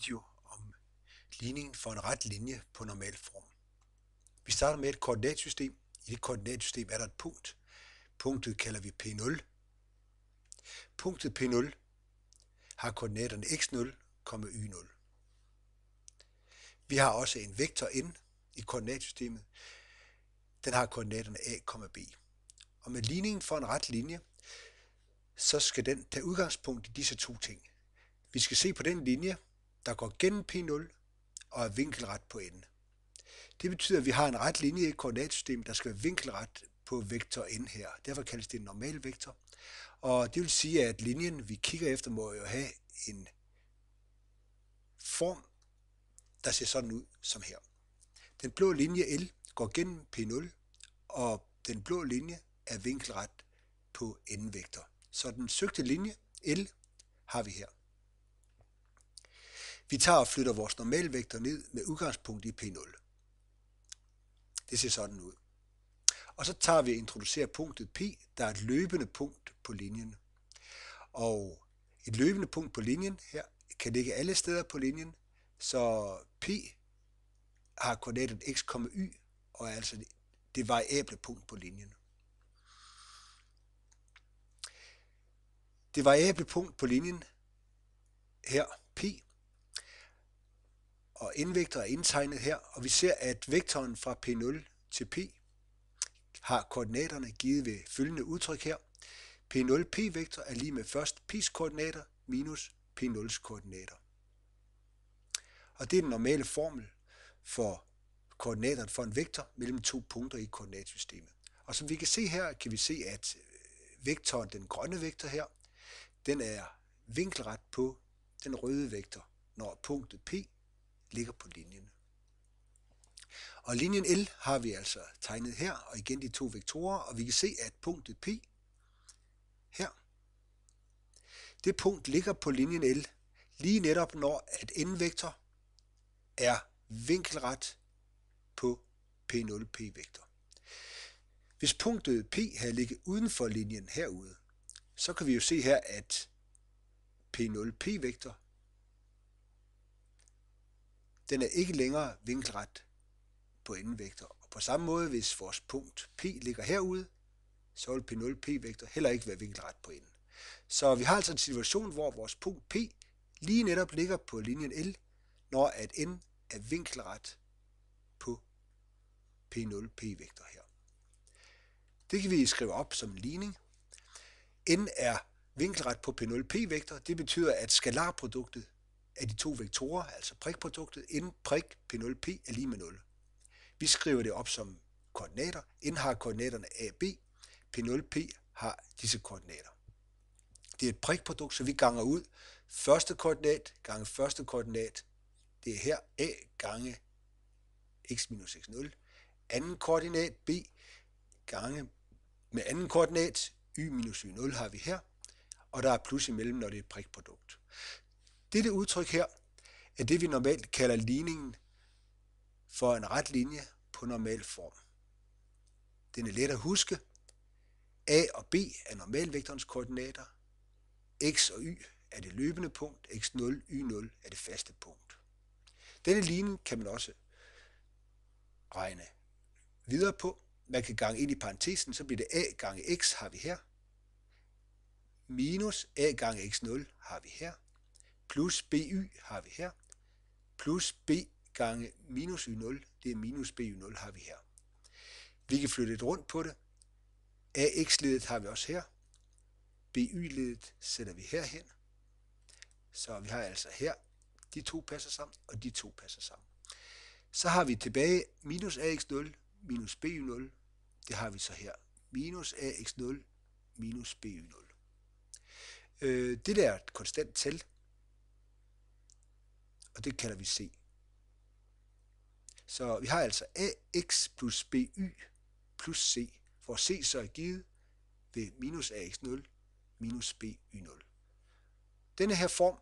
video om ligningen for en ret linje på normal form. Vi starter med et koordinatsystem. I det koordinatsystem er der et punkt. Punktet kalder vi P0. Punktet P0 har koordinaterne x0, y0. Vi har også en vektor n i koordinatsystemet. Den har koordinaterne a, b. Og med ligningen for en ret linje, så skal den tage udgangspunkt i disse to ting. Vi skal se på den linje, der går gennem P0 og er vinkelret på n. Det betyder, at vi har en ret linje i et koordinatsystem, der skal være vinkelret på vektor n her. Derfor kaldes det en normal vektor. Og det vil sige, at linjen, vi kigger efter, må jo have en form, der ser sådan ud som her. Den blå linje L går gennem P0, og den blå linje er vinkelret på n-vektor. Så den søgte linje L har vi her. Vi tager og flytter vores normalvægter ned med udgangspunkt i P0. Det ser sådan ud. Og så tager vi og introducerer punktet P, der er et løbende punkt på linjen. Og et løbende punkt på linjen her kan ligge alle steder på linjen, så P har koordinaten x, y, og er altså det variable punkt på linjen. Det variable punkt på linjen her, P, og N-vektor er indtegnet her, og vi ser, at vektoren fra P0 til P har koordinaterne givet ved følgende udtryk her. P0p-vektor er lige med først p's koordinater minus P0's koordinater. Og det er den normale formel for koordinaterne for en vektor mellem to punkter i koordinatsystemet. Og som vi kan se her, kan vi se, at øh, vektoren, den grønne vektor her, den er vinkelret på den røde vektor, når punktet P ligger på linjen. Og linjen L har vi altså tegnet her, og igen de to vektorer, og vi kan se, at punktet P her, det punkt ligger på linjen L, lige netop når at n-vektor er vinkelret på P0 p-vektor. Hvis punktet P havde ligget uden for linjen herude, så kan vi jo se her, at P0 p-vektor den er ikke længere vinkelret på endenvægter. Og på samme måde, hvis vores punkt P ligger herude, så vil p 0 p vektor heller ikke være vinkelret på enden. Så vi har altså en situation, hvor vores punkt P lige netop ligger på linjen L, når at N er vinkelret på p 0 p vektor her. Det kan vi skrive op som en ligning. N er vinkelret på p 0 p vektor Det betyder, at skalarproduktet af de to vektorer, altså prikproduktet, inden prik p0p er lige med 0. Vi skriver det op som koordinater. Inden har koordinaterne a b, p0p har disse koordinater. Det er et prikprodukt, så vi ganger ud første koordinat gange første koordinat. Det er her a gange x minus x0. Anden koordinat b gange med anden koordinat y minus y0 har vi her, og der er plus imellem, når det er et prikprodukt. Dette udtryk her er det, vi normalt kalder ligningen for en ret linje på normal form. Den er let at huske. A og B er normalvektorens koordinater. X og Y er det løbende punkt, X0, Y0 er det faste punkt. Denne ligning kan man også regne videre på. Man kan gange ind i parentesen, så bliver det A gange X har vi her, minus A gange X0 har vi her, plus by har vi her, plus b gange minus y0, det er minus by 0 har vi her. Vi kan flytte lidt rundt på det. ax-ledet har vi også her. by-ledet sætter vi herhen. Så vi har altså her, de to passer sammen, og de to passer sammen. Så har vi tilbage minus ax0 minus by0, det har vi så her. Minus ax0 minus by0. Øh, det der er konstant tal, og det kalder vi C. Så vi har altså ax plus by plus c, hvor c så er givet ved minus ax0 minus by0. Denne her form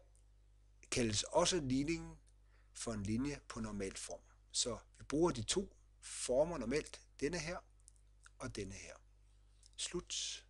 kaldes også ligningen for en linje på normal form. Så vi bruger de to former normalt, denne her og denne her. Slut.